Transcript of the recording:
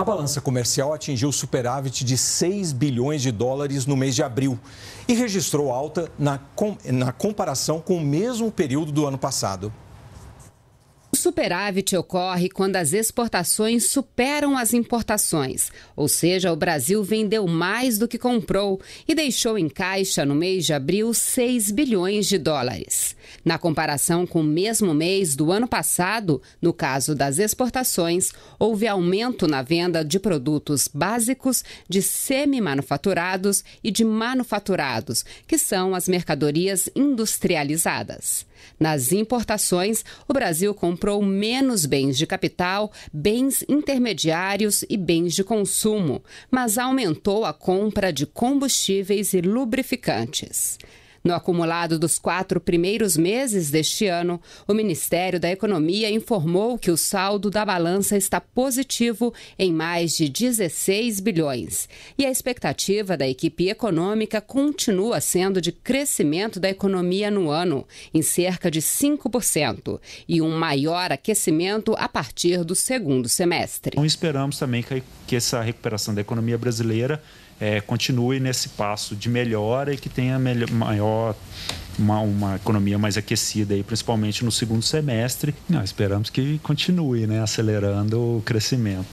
A balança comercial atingiu superávit de 6 bilhões de dólares no mês de abril e registrou alta na, com, na comparação com o mesmo período do ano passado superávit ocorre quando as exportações superam as importações, ou seja, o Brasil vendeu mais do que comprou e deixou em caixa no mês de abril 6 bilhões de dólares. Na comparação com o mesmo mês do ano passado, no caso das exportações, houve aumento na venda de produtos básicos, de semi-manufaturados e de manufaturados, que são as mercadorias industrializadas. Nas importações, o Brasil comprou ou menos bens de capital, bens intermediários e bens de consumo, mas aumentou a compra de combustíveis e lubrificantes. No acumulado dos quatro primeiros meses deste ano, o Ministério da Economia informou que o saldo da balança está positivo em mais de 16 bilhões. E a expectativa da equipe econômica continua sendo de crescimento da economia no ano, em cerca de 5%, e um maior aquecimento a partir do segundo semestre. Então, esperamos também que essa recuperação da economia brasileira é, continue nesse passo de melhora e que tenha melhor, maior uma, uma, economia mais aquecida aí, principalmente no segundo semestre. Não, esperamos que continue, né, acelerando o crescimento.